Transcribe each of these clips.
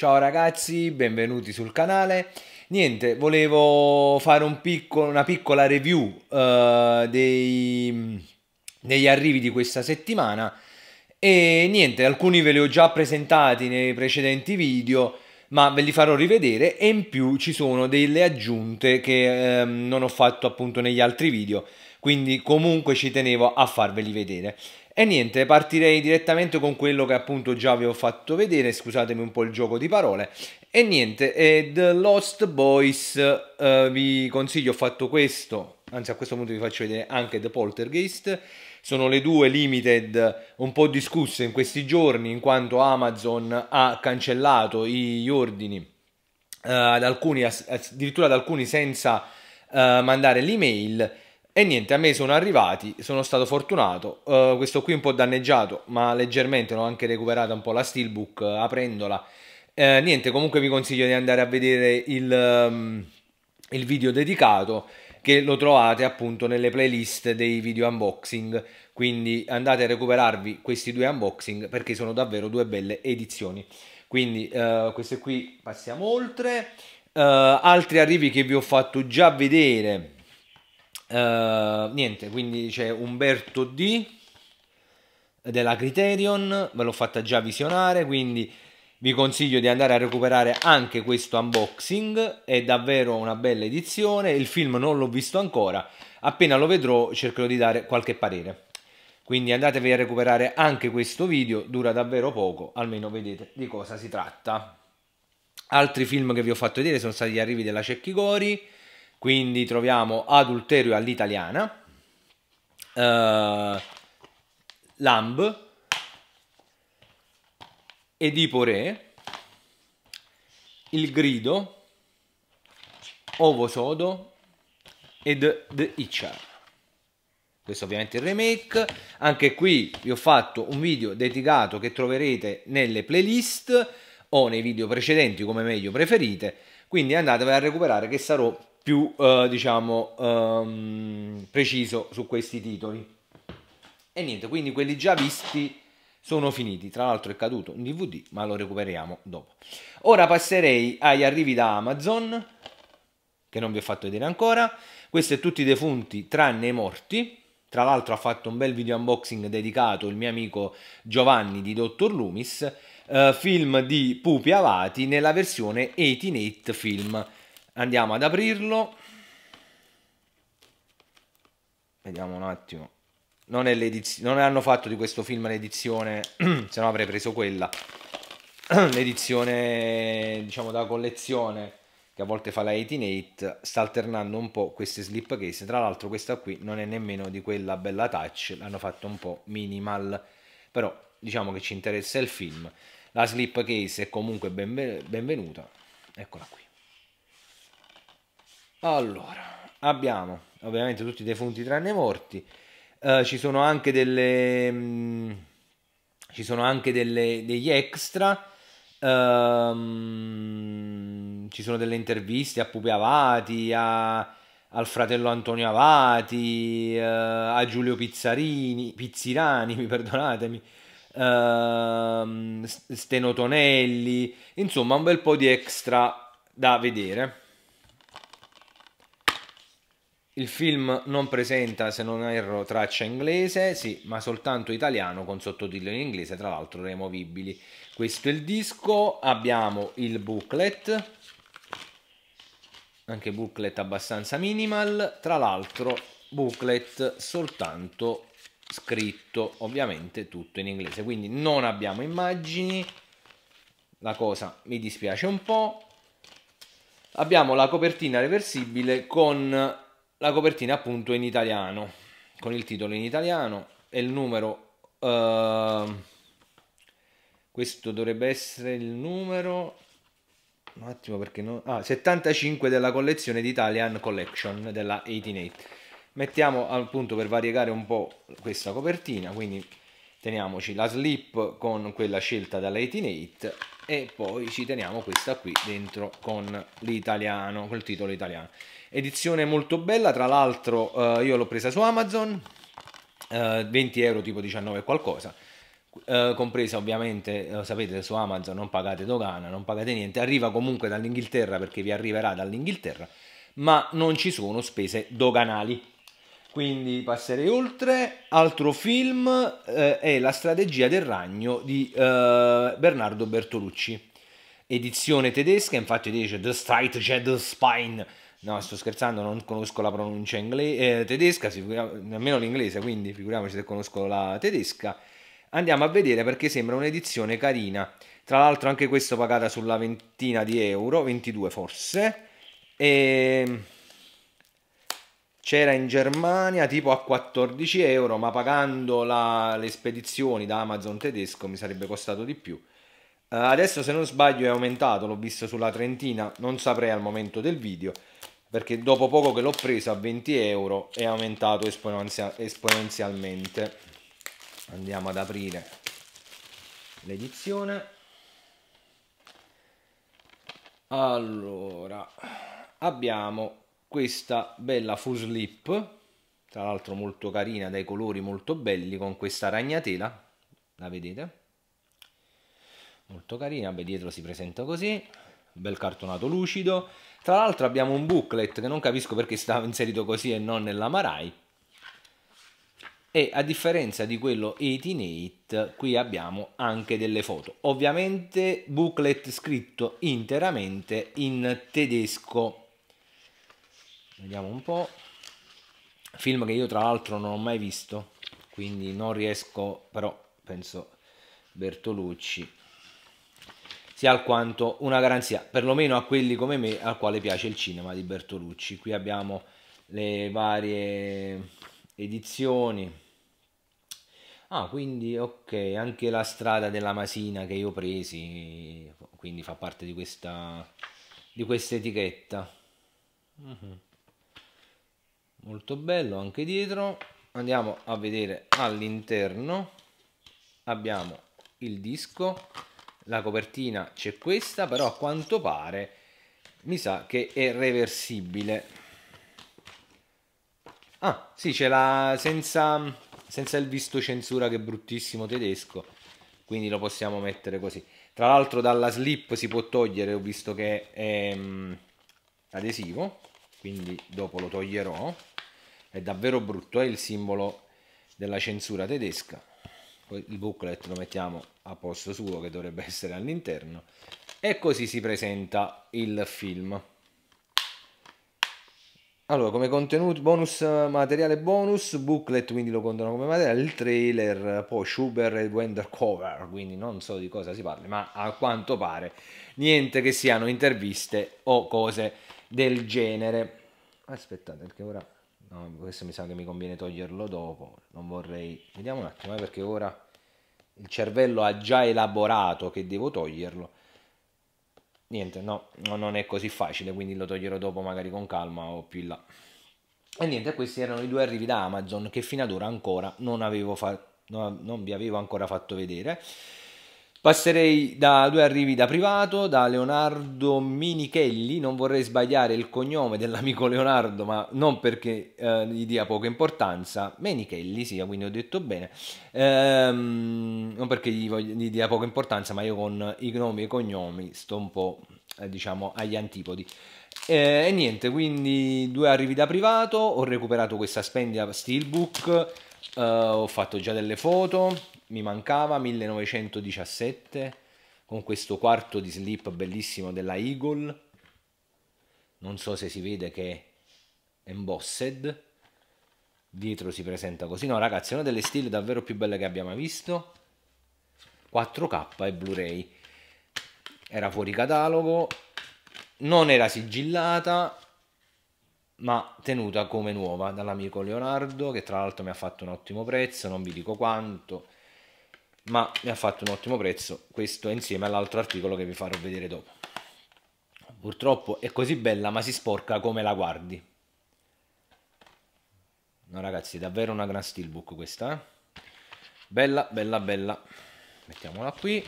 Ciao ragazzi, benvenuti sul canale. Niente, volevo fare un piccolo, una piccola review uh, dei, degli arrivi di questa settimana e niente, alcuni ve li ho già presentati nei precedenti video ma ve li farò rivedere e in più ci sono delle aggiunte che um, non ho fatto appunto negli altri video quindi comunque ci tenevo a farveli vedere e niente, partirei direttamente con quello che appunto già vi ho fatto vedere, scusatemi un po' il gioco di parole. E niente, è The Lost Boys, eh, vi consiglio, ho fatto questo, anzi a questo punto vi faccio vedere anche The Poltergeist. Sono le due limited un po' discusse in questi giorni in quanto Amazon ha cancellato gli ordini eh, ad alcuni, addirittura ad alcuni senza eh, mandare l'email e niente, a me sono arrivati, sono stato fortunato, uh, questo qui un po' danneggiato, ma leggermente l'ho anche recuperato un po' la steelbook uh, aprendola. Uh, niente, comunque vi consiglio di andare a vedere il, um, il video dedicato che lo trovate appunto nelle playlist dei video unboxing, quindi andate a recuperarvi questi due unboxing perché sono davvero due belle edizioni. Quindi queste qui passiamo oltre, altri arrivi che vi ho fatto già vedere eh, niente, quindi c'è Umberto D della Criterion, ve l'ho fatta già visionare, quindi vi consiglio di andare a recuperare anche questo unboxing, è davvero una bella edizione, il film non l'ho visto ancora, appena lo vedrò cercherò di dare qualche parere. Quindi andatevi a recuperare anche questo video, dura davvero poco, almeno vedete di cosa si tratta. Altri film che vi ho fatto vedere sono stati gli arrivi della Cecchigori, quindi troviamo adulterio all'italiana, eh, lamb, Edipo Re, Il Grido, Ovo Sodo ed The Itcher. Questo ovviamente il remake. Anche qui vi ho fatto un video dedicato che troverete nelle playlist o nei video precedenti come meglio preferite. Quindi andatevela a recuperare che sarò più eh, diciamo ehm, preciso su questi titoli e niente quindi quelli già visti sono finiti tra l'altro è caduto un dvd ma lo recuperiamo dopo ora passerei agli arrivi da amazon che non vi ho fatto vedere ancora questo è tutti i defunti tranne i morti tra l'altro ha fatto un bel video unboxing dedicato il mio amico Giovanni di Dottor Loomis, eh, film di Pupi Avati nella versione 88 film andiamo ad aprirlo vediamo un attimo non, è l'edizione, non hanno fatto di questo film l'edizione se no avrei preso quella l'edizione diciamo da collezione che a volte fa la 18 sta alternando un po' queste slip case tra l'altro questa qui non è nemmeno di quella bella touch l'hanno fatto un po' minimal però diciamo che ci interessa il film la slip case è comunque benvenuta eccola qui allora, abbiamo ovviamente tutti i defunti tranne i morti. Uh, ci sono anche delle... Mh, mm, ci sono anche delle, degli extra. Um, ci sono delle interviste a Pupi Avati, a, al fratello Antonio Avati, uh, a Giulio Pizzarini, Pizzirani, mi perdonatemi, uh, Stenotonelli, insomma un bel po' di extra da vedere. Il film non presenta, se non erro, traccia inglese, sì, ma soltanto italiano con sottotitoli in inglese, tra l'altro removibili. Questo è il disco, abbiamo il booklet, anche booklet abbastanza minimal, tra l'altro booklet soltanto scritto, ovviamente tutto in inglese, quindi non abbiamo immagini, la cosa mi dispiace un po'. Abbiamo la copertina reversibile con la copertina appunto in italiano, con il titolo in italiano e il numero... Uh, questo dovrebbe essere il numero... Un attimo perché no... Ah, 75 della collezione di Italian Collection della 188. Mettiamo appunto per variegare un po' questa copertina, quindi teniamoci la slip con quella scelta dalla 188 e poi ci teniamo questa qui dentro con l'italiano, col titolo italiano. Edizione molto bella, tra l'altro eh, io l'ho presa su Amazon, eh, 20 euro tipo 19 qualcosa, eh, compresa ovviamente, eh, sapete su Amazon non pagate dogana, non pagate niente, arriva comunque dall'Inghilterra perché vi arriverà dall'Inghilterra, ma non ci sono spese doganali. Quindi passerei oltre. Altro film eh, è La strategia del ragno di eh, Bernardo Bertolucci. Edizione tedesca, infatti dice The Strategy the Spine. No, sto scherzando, non conosco la pronuncia ingle- eh, tedesca, nemmeno l'inglese, quindi figuriamoci se conosco la tedesca. Andiamo a vedere perché sembra un'edizione carina. Tra l'altro anche questo pagata sulla ventina di euro, 22 forse. E ehm, c'era in Germania tipo a 14 euro, ma pagando la, le spedizioni da Amazon tedesco mi sarebbe costato di più. Uh, adesso se non sbaglio è aumentato, l'ho visto sulla Trentina, non saprei al momento del video, perché dopo poco che l'ho preso a 20 euro è aumentato esponenzial esponenzialmente. Andiamo ad aprire l'edizione. Allora, abbiamo questa bella full slip tra l'altro molto carina dai colori molto belli con questa ragnatela la vedete molto carina beh dietro si presenta così bel cartonato lucido tra l'altro abbiamo un booklet che non capisco perché stava inserito così e non nella Marai e a differenza di quello 188 qui abbiamo anche delle foto ovviamente booklet scritto interamente in tedesco vediamo un po' film che io tra l'altro non ho mai visto quindi non riesco però penso Bertolucci sia alquanto una garanzia perlomeno a quelli come me al quale piace il cinema di Bertolucci qui abbiamo le varie edizioni ah quindi ok anche la strada della Masina che io presi quindi fa parte di questa di questa etichetta uh mhm. -huh molto bello anche dietro andiamo a vedere all'interno abbiamo il disco la copertina c'è questa però a quanto pare mi sa che è reversibile ah sì c'è la senza, senza il visto censura che è bruttissimo tedesco quindi lo possiamo mettere così tra l'altro dalla slip si può togliere ho visto che è ehm, adesivo quindi dopo lo toglierò è davvero brutto è il simbolo della censura tedesca poi il booklet lo mettiamo a posto suo che dovrebbe essere all'interno e così si presenta il film allora come contenuto bonus materiale bonus booklet quindi lo contano come materiale il trailer poi Schubert e Wender cover quindi non so di cosa si parli ma a quanto pare niente che siano interviste o cose del genere. Aspettate, perché ora... No, questo mi sa che mi conviene toglierlo dopo, non vorrei... Vediamo un attimo, eh, perché ora il cervello ha già elaborato che devo toglierlo. Niente, no, no, non è così facile, quindi lo toglierò dopo magari con calma o più in là. E niente, questi erano i due arrivi da Amazon che fino ad ora ancora non, avevo fa- no, non vi avevo ancora fatto vedere. Passerei da due arrivi da privato, da Leonardo Minichelli, non vorrei sbagliare il cognome dell'amico Leonardo, ma non perché eh, gli dia poca importanza, Menichelli sì, quindi ho detto bene, ehm, non perché gli, voglio, gli, dia poca importanza, ma io con i nomi e i cognomi sto un po' eh, diciamo agli antipodi. Eh, e niente, quindi due arrivi da privato, ho recuperato questa spendia steelbook Uh, ho fatto già delle foto, mi mancava 1917 con questo quarto di slip bellissimo della Eagle. Non so se si vede che è embossed. Dietro si presenta così. No, ragazzi, è una delle stile davvero più belle che abbiamo mai visto. 4K e Blu-ray. Era fuori catalogo, non era sigillata, ma tenuta come nuova dall'amico Leonardo che tra l'altro mi ha fatto un ottimo prezzo, non vi dico quanto, ma mi ha fatto un ottimo prezzo, questo insieme all'altro articolo che vi farò vedere dopo. Purtroppo è così bella ma si sporca come la guardi. No ragazzi, davvero una gran steelbook questa, eh? Bella, bella, bella. Mettiamola qui.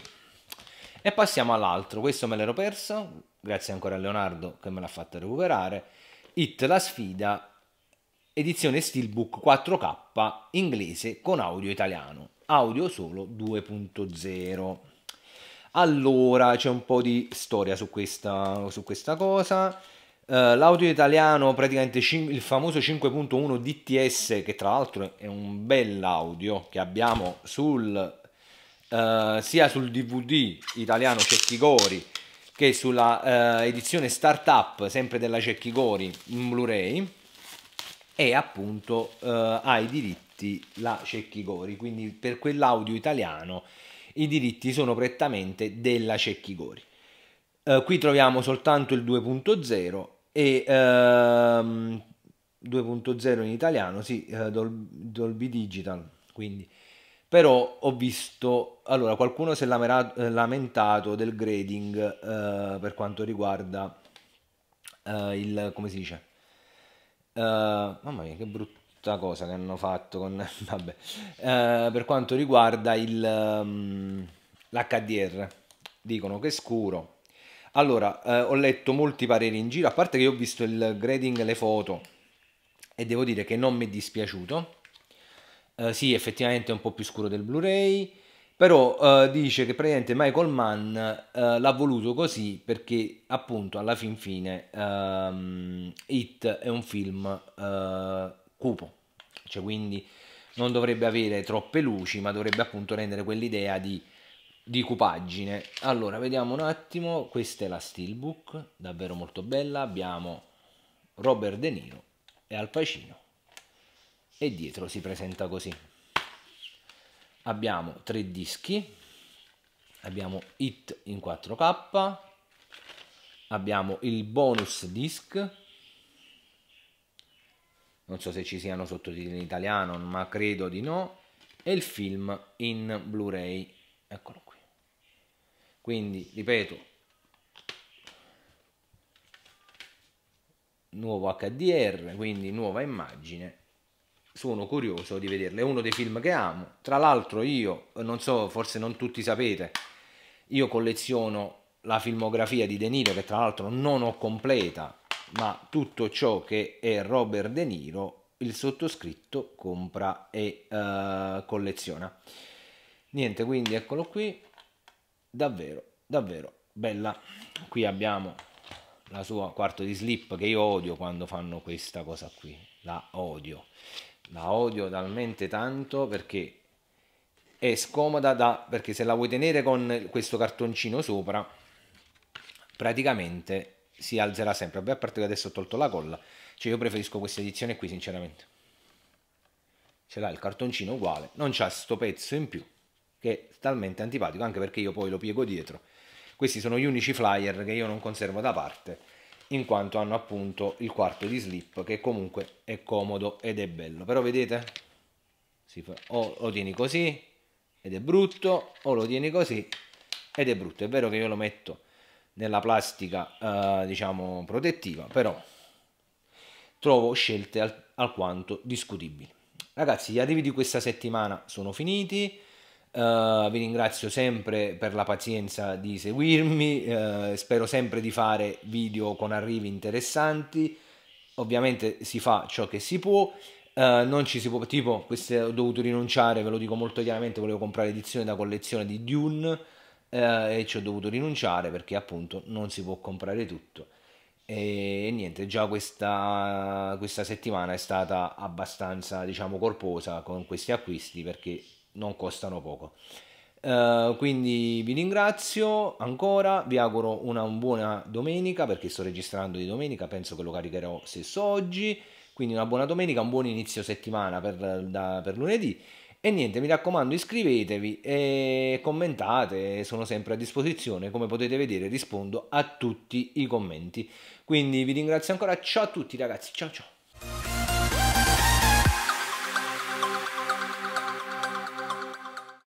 E passiamo all'altro, questo me l'ero perso, grazie ancora a Leonardo che me l'ha fatta recuperare Hit la sfida, edizione Steelbook 4K inglese con audio italiano, audio solo 2.0. Allora, c'è un po' di storia su questa, su questa cosa. Uh, l'audio italiano, praticamente il famoso 5.1 DTS, che tra l'altro è un bell'audio che abbiamo sul, uh, sia sul DVD italiano Cecchigori che sulla eh, edizione startup sempre della Cecchi Gori in Blu-ray e appunto eh, ha i diritti la Cecchi Gori, quindi per quell'audio italiano i diritti sono prettamente della Cecchi Gori. Eh, qui troviamo soltanto il 2.0 e ehm, 2.0 in italiano, sì, eh, Dolby Digital, quindi però ho visto, allora qualcuno si è eh, lamentato del grading eh, per quanto riguarda eh, il, come si dice? Eh, mamma mia che brutta cosa che hanno fatto con, vabbè, eh, per quanto riguarda il, um, ehm, l'HDR, dicono che è scuro. Allora, eh, ho letto molti pareri in giro, a parte che io ho visto il grading, le foto, e devo dire che non mi è dispiaciuto eh, sì effettivamente è un po' più scuro del Blu-ray, però eh, dice che praticamente Michael Mann eh, l'ha voluto così perché appunto alla fin fine ehm, It è un film eh, cupo, cioè quindi non dovrebbe avere troppe luci ma dovrebbe appunto rendere quell'idea di di cupaggine. Allora, vediamo un attimo. Questa è la Steelbook, davvero molto bella. Abbiamo Robert De Niro e Al Pacino e dietro si presenta così. Abbiamo tre dischi, abbiamo Hit in 4K, abbiamo il bonus disc, non so se ci siano sottotitoli in italiano, ma credo di no, e il film in Blu-ray, eccolo qui. Quindi, ripeto, nuovo HDR, quindi nuova immagine sono curioso di vederla, è uno dei film che amo. Tra l'altro io, eh, non so, forse non tutti sapete, io colleziono la filmografia di De Niro, che tra l'altro non ho completa, ma tutto ciò che è Robert De Niro, il sottoscritto compra e uh, colleziona. Niente, quindi eccolo qui, davvero, davvero bella. Qui abbiamo la sua quarto di slip che io odio quando fanno questa cosa qui, la odio la odio talmente tanto perché è scomoda da perché se la vuoi tenere con questo cartoncino sopra praticamente si alzerà sempre Beh, a parte che adesso ho tolto la colla cioè io preferisco questa edizione qui sinceramente ce l'ha il cartoncino uguale non c'ha sto pezzo in più che è talmente antipatico anche perché io poi lo piego dietro questi sono gli unici flyer che io non conservo da parte in quanto hanno appunto il quarto di slip che comunque è comodo ed è bello però vedete si fa, o lo tieni così ed è brutto o lo tieni così ed è brutto è vero che io lo metto nella plastica eh, diciamo protettiva però trovo scelte al, alquanto discutibili ragazzi gli arrivi di questa settimana sono finiti Uh, vi ringrazio sempre per la pazienza di seguirmi, uh, spero sempre di fare video con arrivi interessanti, ovviamente si fa ciò che si può, uh, non ci si può, tipo queste ho dovuto rinunciare, ve lo dico molto chiaramente, volevo comprare edizione da collezione di Dune e ci ho dovuto rinunciare perché appunto non si può comprare tutto. E, e niente, già questa, questa settimana è stata abbastanza diciamo corposa con questi acquisti perché non costano poco. Uh, quindi vi ringrazio ancora, vi auguro una buona domenica perché sto registrando di domenica, penso che lo caricherò stesso oggi, quindi una buona domenica, un buon inizio settimana per, da, per lunedì e niente, mi raccomando iscrivetevi e commentate, sono sempre a disposizione, come potete vedere rispondo a tutti i commenti, quindi vi ringrazio ancora, ciao a tutti ragazzi, ciao ciao!